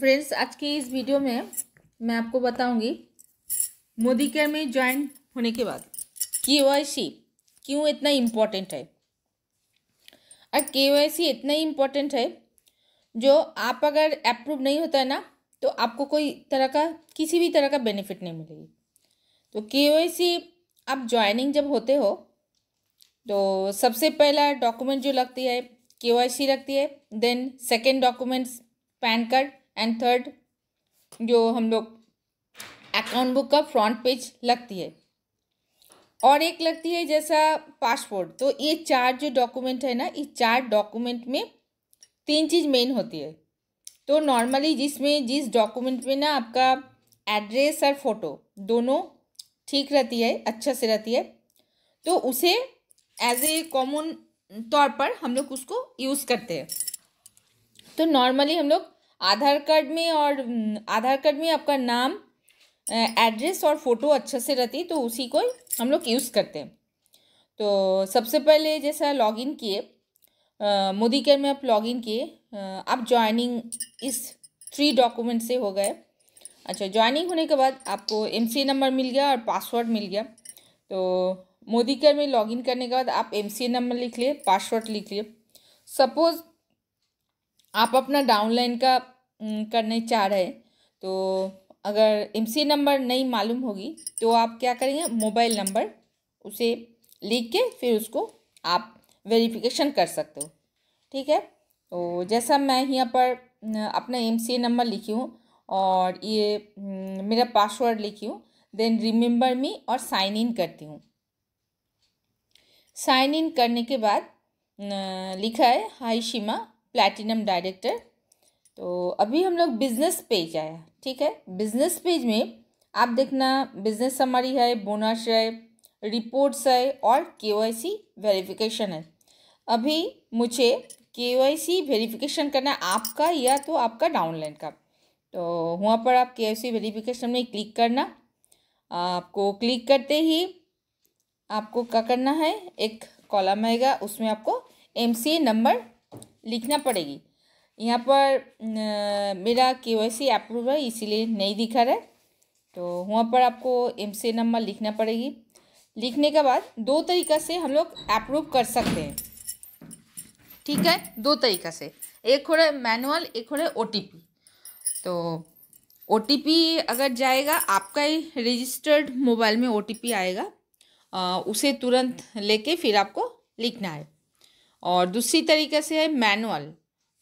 friends आज की इस वीडियो में मैं आपको बताऊंगी मोदी केयर में ज्वाइन होने के बाद के वाई सी क्यों इतना इम्पोर्टेंट है और के वाई सी इतना ही इम्पोर्टेंट है जो आप अगर अप्रूव नहीं होता है ना तो आपको कोई तरह का किसी भी तरह का बेनिफिट नहीं मिलेगी तो के वाई सी आप ज्वाइनिंग जब होते हो तो सबसे पहला डॉक्यूमेंट जो लगती है के वाई सी लगती है then second documents PAN card and third जो हम लोग अकाउंट बुक का फ्रंट पेज लगती है और एक लगती है जैसा पासपोर्ट तो ये चार जो डॉक्यूमेंट है ना ये चार डॉक्यूमेंट में तीन चीज़ मेन होती है तो नॉर्मली जिसमें जिस डॉक्यूमेंट में ना आपका एड्रेस और फोटो दोनों ठीक रहती है अच्छा से रहती है तो उसे एज ए कॉमन तौर पर हम लोग उसको यूज़ करते हैं तो नॉर्मली हम लोग आधार कार्ड में और हम्म, आधार कार्ड में आपका नाम एड्रेस और फ़ोटो अच्छे से रहती तो उसी को हम लोग यूज़ करते हैं तो सबसे पहले जैसा लॉगिन किए मोदी केयर में आप लॉगिन किए आप ज्वाइनिंग इस थ्री डॉक्यूमेंट से हो गए अच्छा ज्वाइनिंग होने के बाद आपको एम नंबर मिल गया और पासवर्ड मिल गया तो मोदी केयर में लॉगिन करने के बाद आप एम नंबर लिख लिए पासवर्ड लिख लिए सपोज़ आप अपना डाउनलाइन का करने चाह रहे हैं तो अगर एमसी नंबर नहीं मालूम होगी तो आप क्या करेंगे मोबाइल नंबर उसे लिख के फिर उसको आप वेरिफिकेशन कर सकते हो ठीक है तो जैसा मैं यहाँ पर अपना एम सी नंबर लिखी हूँ और ये मेरा पासवर्ड लिखी हूँ देन रिमेंबर मी और साइन इन करती हूँ साइन इन करने के बाद लिखा है हाई शिमा प्लैटिनम डायरेक्टर तो अभी हम लोग बिजनेस पेज आया ठीक है बिजनेस पेज में आप देखना बिजनेस समरी है बोनस है रिपोर्ट्स है और के वेरिफिकेशन है अभी मुझे के वेरिफिकेशन करना है आपका या तो आपका डाउनलाइन का तो वहाँ पर आप के वेरिफिकेशन में क्लिक करना आपको क्लिक करते ही आपको क्या करना है एक कॉलम आएगा उसमें आपको एम नंबर लिखना पड़ेगी यहाँ पर न, मेरा के वाई सी अप्रूव है इसीलिए नहीं दिखा रहा है तो वहाँ पर आपको एम सी नंबर लिखना पड़ेगी लिखने के बाद दो तरीका से हम लोग अप्रूव कर सकते हैं ठीक है दो तरीका से एक हो रहा है मैनुअल एक हो रहा है ओ तो ओ अगर जाएगा आपका ही रजिस्टर्ड मोबाइल में ओ आएगा आ, उसे तुरंत लेके फिर आपको लिखना है और दूसरी तरीके से है मैनुअल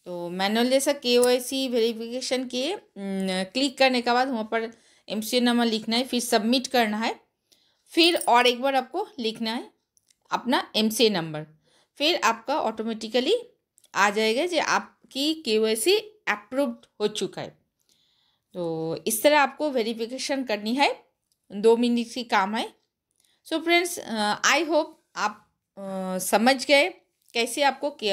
तो मैनुअल जैसा के ओ सी वेरीफिकेशन के क्लिक करने के बाद वहाँ पर एम सी नंबर लिखना है फिर सबमिट करना है फिर और एक बार आपको लिखना है अपना एम सी नंबर फिर आपका ऑटोमेटिकली आ जाएगा जो आपकी के वाई सी अप्रूव्ड हो चुका है तो इस तरह आपको वेरिफिकेशन करनी है दो मिनट की काम है सो फ्रेंड्स आई होप आप uh, समझ गए कैसे आपको के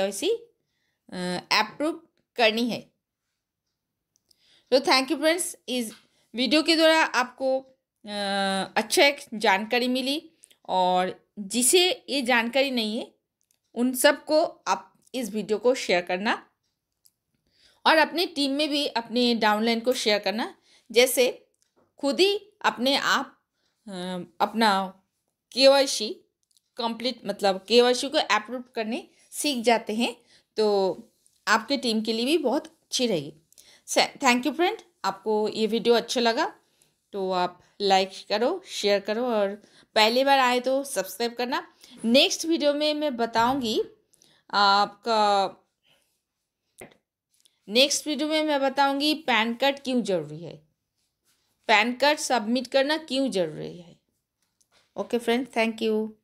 अप्रूव करनी है तो थैंक यू फ्रेंड्स इस वीडियो के द्वारा आपको अच्छा एक जानकारी मिली और जिसे ये जानकारी नहीं है उन सबको आप इस वीडियो को शेयर करना और अपनी टीम में भी अपने डाउनलाइन को शेयर करना जैसे खुद ही अपने आप अपना के वाई सी कंप्लीट मतलब के वाई सी को अप्रूव करने सीख जाते हैं तो आपके टीम के लिए भी बहुत अच्छी रहेगी थैंक यू फ्रेंड आपको ये वीडियो अच्छा लगा तो आप लाइक करो शेयर करो और पहली बार आए तो सब्सक्राइब करना नेक्स्ट वीडियो में मैं बताऊंगी आपका नेक्स्ट वीडियो में मैं बताऊंगी पैन कार्ड क्यों ज़रूरी है पैन कार्ड सबमिट करना क्यों ज़रूरी है ओके फ्रेंड थैंक यू